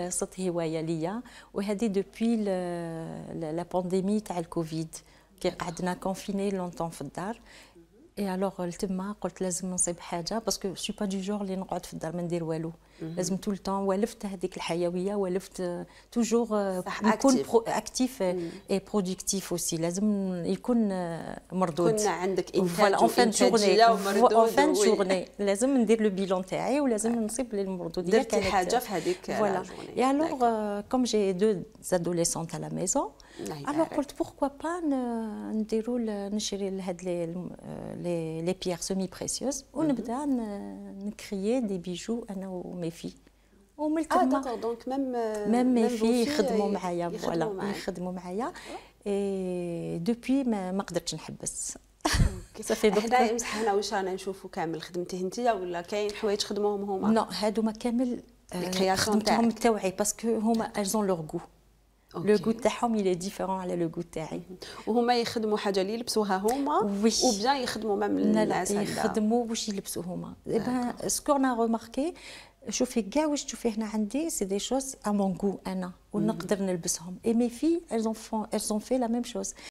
on a et depuis la pandémie de covid qui a confiné longtemps dans اي الوغ لتما قلت لازم نصيب حاجه باسكو سو با دي جور اللي نقعد في الدار ما ندير والو لازم طول الطون ولفت هذيك الحيويه ولفت توجور آه، آه، نكون اكتيف اي برودكتيف اوسي لازم يكون آه، مردود كنا عندك انتاج اون فان جورني اون فان جورني لازم ندير لو بيلون تاعي ولازم نصيب للمردود درتي حاجه في هذيك فوالا اي الوغ كوم جي دو زادوليسونت على ميزون الوغ قلت بوركوا با نديروا نشري لهاد لي لي بيير سومي بريسيوز ونبدا نكريي دي بيجو انا ومي في ومن تما اه دونك ميم ميم مي في يخدموا معايا فوالا يخدموا معايا دوبوي ما قدرتش نحبس صافي دوك حنا مسح حنا واش رانا نشوفوا كامل خدمتي انت ولا كاين حوايج خدموهم هما نو هادو ما كامل خدمتهم التوعي باسكو هما اجزون لوغ غو لو غو تاعهم يلي ديفيرون على لو غو تاعي وهما يخدموا حاجه اللي يلبسوها هما وي وبيان يخدموا مام الناس يخدموا واش يلبسوا هما ايبان سكو انا روماركي شوفي كاع واش تشوفي هنا عندي سي دي شوز ا مون غو انا ونقدر نلبسهم اي مي في ايلز اون فون ايلز اون في لا ميم شوز